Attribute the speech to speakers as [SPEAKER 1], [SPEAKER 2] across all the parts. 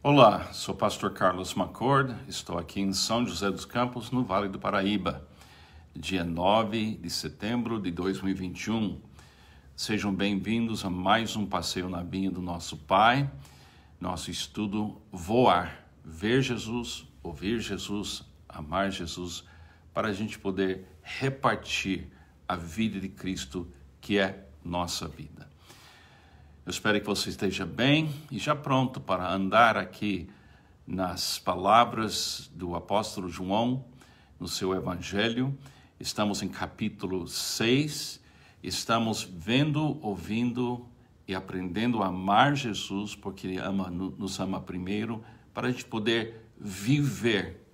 [SPEAKER 1] Olá, sou pastor Carlos Macord, estou aqui em São José dos Campos, no Vale do Paraíba, dia 9 de setembro de 2021. Sejam bem-vindos a mais um passeio na vinha do nosso Pai, nosso estudo Voar, Ver Jesus, Ouvir Jesus, Amar Jesus, para a gente poder repartir a vida de Cristo, que é nossa vida. Eu espero que você esteja bem e já pronto para andar aqui nas palavras do apóstolo João no seu evangelho. Estamos em capítulo 6. Estamos vendo, ouvindo e aprendendo a amar Jesus porque ele ama, nos ama primeiro, para a gente poder viver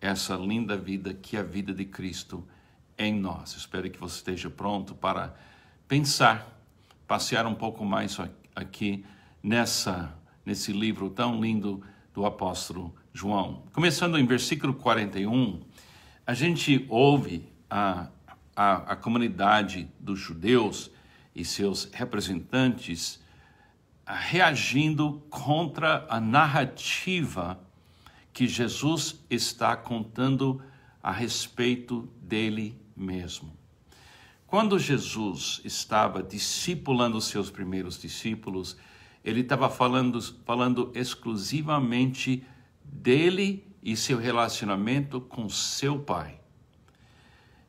[SPEAKER 1] essa linda vida que é a vida de Cristo em nós. Espero que você esteja pronto para pensar passear um pouco mais aqui nessa nesse livro tão lindo do apóstolo João. Começando em versículo 41, a gente ouve a, a, a comunidade dos judeus e seus representantes ah, reagindo contra a narrativa que Jesus está contando a respeito dele mesmo. Quando Jesus estava discipulando os seus primeiros discípulos, ele estava falando, falando exclusivamente dele e seu relacionamento com seu Pai.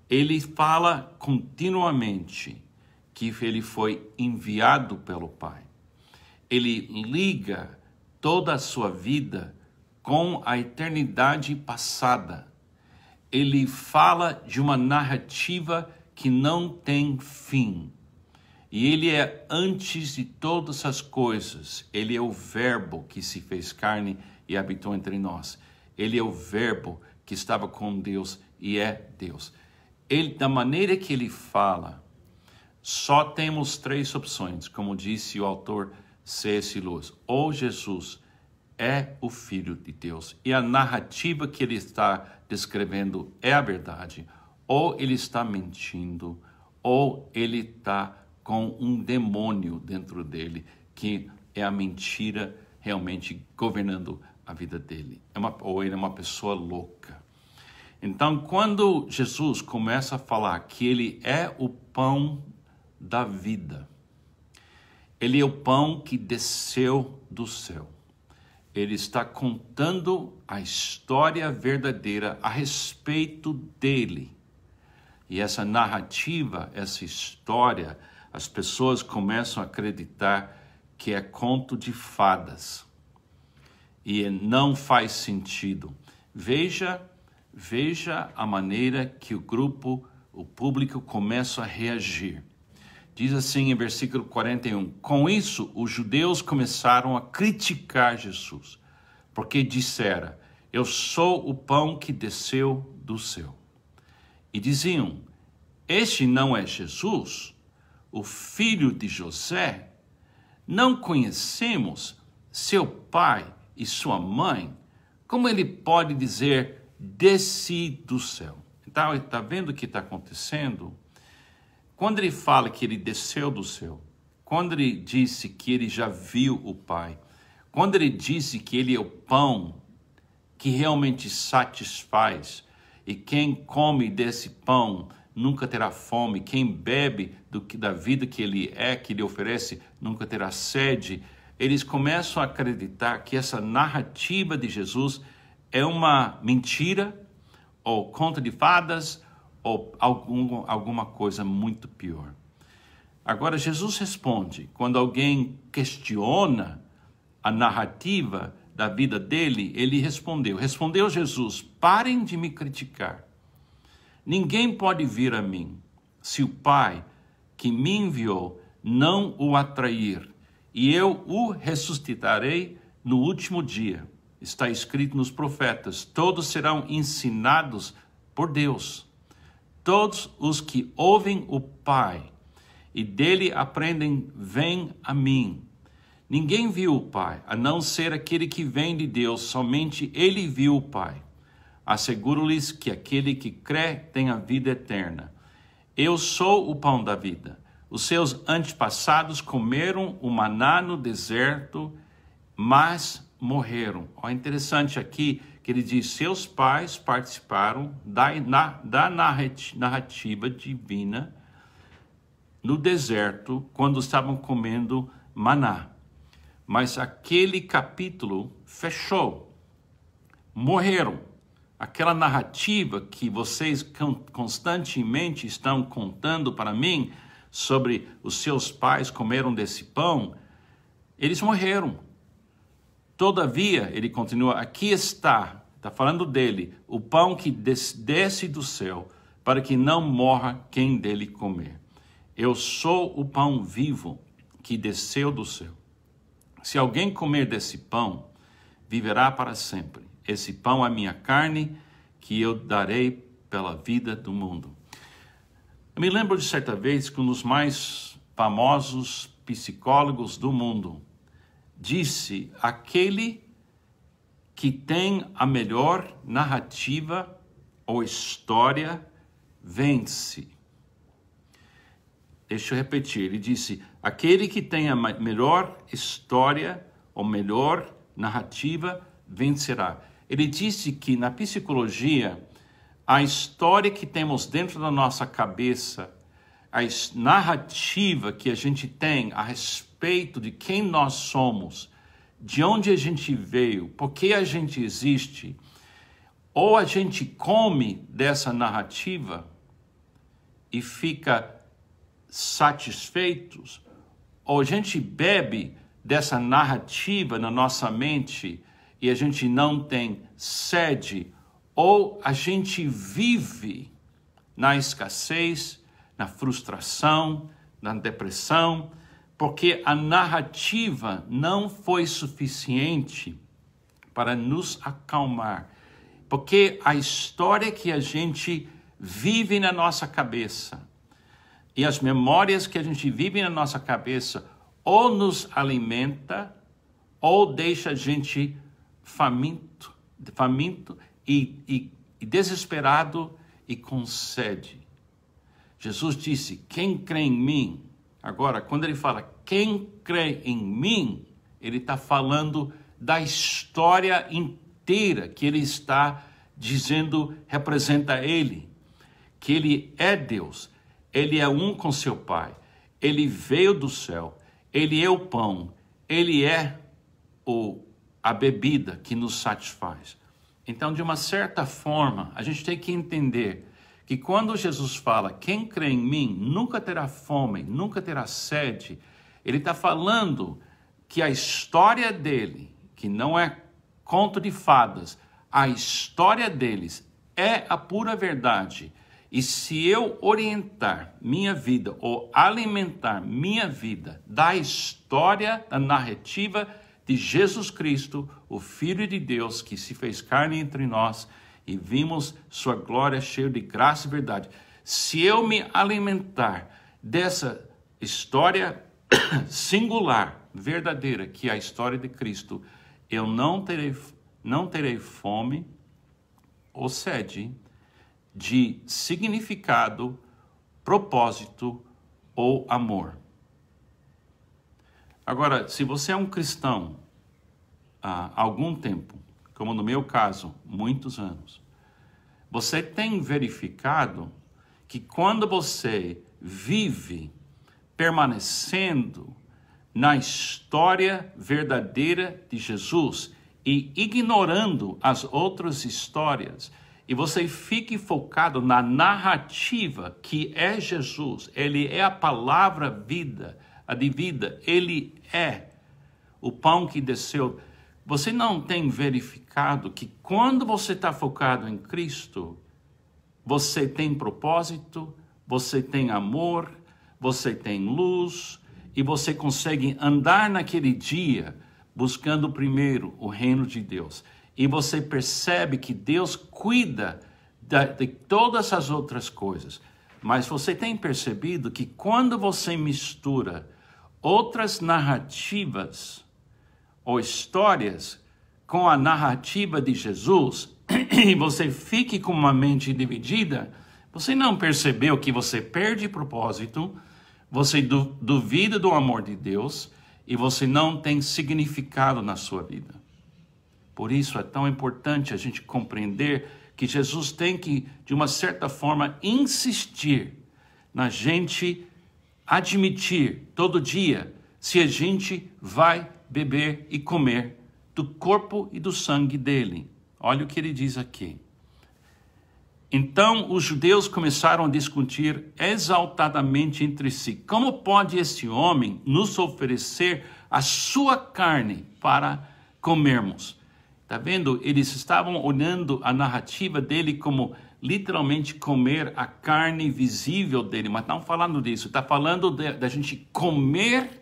[SPEAKER 1] Ele fala continuamente que ele foi enviado pelo Pai. Ele liga toda a sua vida com a eternidade passada. Ele fala de uma narrativa que não tem fim. E ele é antes de todas as coisas. Ele é o Verbo que se fez carne e habitou entre nós. Ele é o Verbo que estava com Deus e é Deus. Ele, da maneira que ele fala, só temos três opções, como disse o autor C.S. Lewis. Ou Jesus é o Filho de Deus e a narrativa que ele está descrevendo é a verdade ou ele está mentindo, ou ele está com um demônio dentro dele, que é a mentira realmente governando a vida dele. É uma, ou ele é uma pessoa louca. Então, quando Jesus começa a falar que ele é o pão da vida, ele é o pão que desceu do céu. Ele está contando a história verdadeira a respeito dele e essa narrativa, essa história, as pessoas começam a acreditar que é conto de fadas. E não faz sentido. Veja, veja a maneira que o grupo, o público começa a reagir. Diz assim em versículo 41: Com isso, os judeus começaram a criticar Jesus, porque dissera: Eu sou o pão que desceu do céu e diziam: Este não é Jesus, o filho de José? Não conhecemos seu pai e sua mãe? Como ele pode dizer: Desci do céu? Então, está vendo o que está acontecendo? Quando ele fala que ele desceu do céu, quando ele disse que ele já viu o Pai, quando ele disse que ele é o pão que realmente satisfaz, e quem come desse pão nunca terá fome, quem bebe do que, da vida que ele é, que lhe oferece, nunca terá sede. Eles começam a acreditar que essa narrativa de Jesus é uma mentira, ou conta de fadas, ou algum, alguma coisa muito pior. Agora, Jesus responde quando alguém questiona a narrativa da vida dele, ele respondeu: Respondeu Jesus: Parem de me criticar. Ninguém pode vir a mim se o Pai que me enviou não o atrair, e eu o ressuscitarei no último dia. Está escrito nos profetas: todos serão ensinados por Deus. Todos os que ouvem o Pai e dele aprendem, vêm a mim. Ninguém viu o Pai, a não ser aquele que vem de Deus, somente ele viu o Pai. Asseguro-lhes que aquele que crê tem a vida eterna. Eu sou o pão da vida. Os seus antepassados comeram o maná no deserto, mas morreram. Olha interessante aqui que ele diz: seus pais participaram da, na, da narrativa divina no deserto quando estavam comendo maná mas aquele capítulo fechou. Morreram. Aquela narrativa que vocês constantemente estão contando para mim sobre os seus pais comeram desse pão, eles morreram. Todavia, ele continua: aqui está, está falando dele, o pão que desce do céu, para que não morra quem dele comer. Eu sou o pão vivo que desceu do céu. Se alguém comer desse pão, viverá para sempre. Esse pão é minha carne, que eu darei pela vida do mundo. Eu me lembro de certa vez que um dos mais famosos psicólogos do mundo disse: aquele que tem a melhor narrativa ou história vence. Deixa eu repetir. Ele disse: aquele que tem a melhor história ou melhor narrativa vencerá. Ele disse que na psicologia, a história que temos dentro da nossa cabeça, a narrativa que a gente tem a respeito de quem nós somos, de onde a gente veio, por que a gente existe, ou a gente come dessa narrativa e fica satisfeitos, ou a gente bebe dessa narrativa na nossa mente e a gente não tem sede, ou a gente vive na escassez, na frustração, na depressão, porque a narrativa não foi suficiente para nos acalmar. Porque a história que a gente vive na nossa cabeça e as memórias que a gente vive na nossa cabeça ou nos alimenta ou deixa a gente faminto, faminto e, e, e desesperado e concede. Jesus disse: Quem crê em mim. Agora, quando ele fala quem crê em mim, ele está falando da história inteira que ele está dizendo representa ele, que ele é Deus, ele é um com seu Pai, ele veio do céu, ele é o pão, ele é o, a bebida que nos satisfaz. Então, de uma certa forma, a gente tem que entender que quando Jesus fala, quem crê em mim nunca terá fome, nunca terá sede, ele está falando que a história dele, que não é conto de fadas, a história deles é a pura verdade e se eu orientar minha vida ou alimentar minha vida da história, da narrativa de Jesus Cristo, o Filho de Deus que se fez carne entre nós e vimos sua glória cheia de graça e verdade. Se eu me alimentar dessa história singular, verdadeira, que é a história de Cristo, eu não terei, não terei fome ou sede de significado, propósito ou amor. Agora, se você é um cristão há algum tempo, como no meu caso, muitos anos, você tem verificado que quando você vive permanecendo na história verdadeira de Jesus e ignorando as outras histórias, e você fique focado na narrativa que é Jesus, ele é a palavra vida, a de vida, ele é o pão que desceu. Você não tem verificado que quando você está focado em Cristo, você tem propósito, você tem amor, você tem luz e você consegue andar naquele dia buscando primeiro o reino de Deus e você percebe que Deus cuida de, de todas as outras coisas. Mas você tem percebido que quando você mistura outras narrativas ou histórias com a narrativa de Jesus e você fique com uma mente dividida, você não percebeu que você perde propósito, você duvida do amor de Deus e você não tem significado na sua vida. Por isso é tão importante a gente compreender que Jesus tem que, de uma certa forma, insistir na gente admitir todo dia se a gente vai beber e comer do corpo e do sangue dele. Olha o que ele diz aqui. Então os judeus começaram a discutir exaltadamente entre si: como pode esse homem nos oferecer a sua carne para comermos? Tá vendo? Eles estavam olhando a narrativa dele como literalmente comer a carne visível dele, mas não falando disso, está falando da gente comer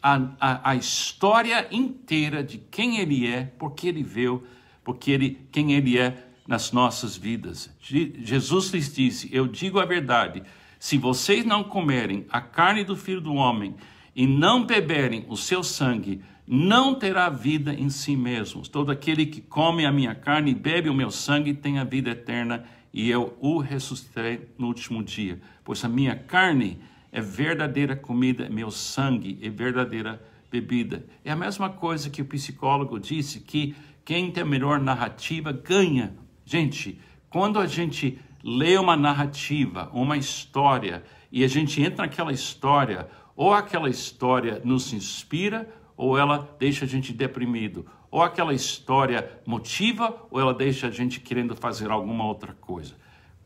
[SPEAKER 1] a, a, a, história inteira de quem ele é, porque ele veio, porque ele, quem ele é nas nossas vidas. Jesus lhes disse: Eu digo a verdade, se vocês não comerem a carne do filho do homem e não beberem o seu sangue, não terá vida em si mesmos. Todo aquele que come a minha carne e bebe o meu sangue tem a vida eterna, e eu o ressuscitarei no último dia. Pois a minha carne é verdadeira comida, meu sangue é verdadeira bebida. É a mesma coisa que o psicólogo disse que quem tem a melhor narrativa ganha. Gente, quando a gente lê uma narrativa, uma história, e a gente entra naquela história, ou aquela história nos inspira ou ela deixa a gente deprimido. Ou aquela história motiva, ou ela deixa a gente querendo fazer alguma outra coisa.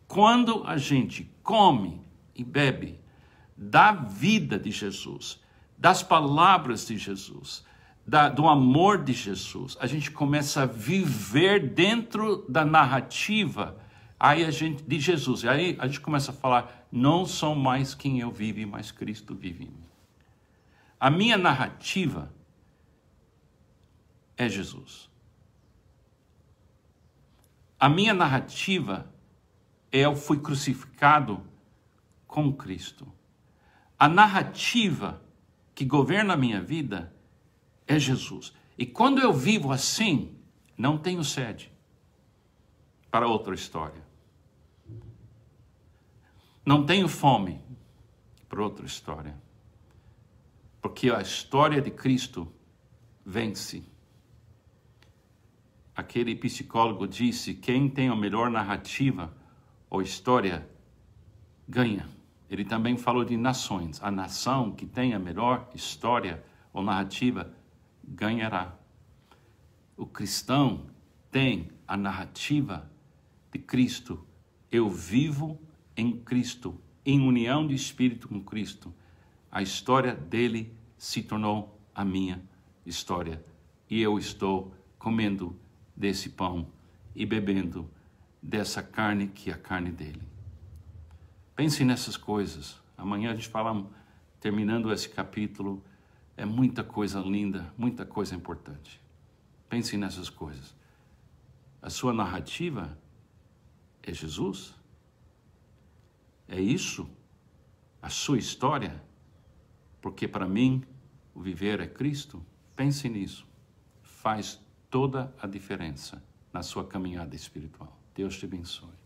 [SPEAKER 1] Quando a gente come e bebe da vida de Jesus, das palavras de Jesus, da, do amor de Jesus, a gente começa a viver dentro da narrativa aí a gente, de Jesus. E aí a gente começa a falar: não sou mais quem eu vivo, mas Cristo vive em mim. A minha narrativa é Jesus. A minha narrativa é eu fui crucificado com Cristo. A narrativa que governa a minha vida é Jesus. E quando eu vivo assim, não tenho sede para outra história. Não tenho fome para outra história. Porque a história de Cristo vence aquele psicólogo disse: quem tem a melhor narrativa ou história ganha. Ele também falou de nações. A nação que tem a melhor história ou narrativa ganhará. O cristão tem a narrativa de Cristo. Eu vivo em Cristo, em união de espírito com Cristo. A história dele se tornou a minha história e eu estou comendo desse pão e bebendo dessa carne que é a carne dele. Pense nessas coisas. Amanhã a gente fala, terminando esse capítulo, é muita coisa linda, muita coisa importante. Pense nessas coisas. A sua narrativa é Jesus? É isso? A sua história? Porque para mim, o viver é Cristo? Pense nisso. Faz toda a diferença na sua caminhada espiritual. Deus te abençoe.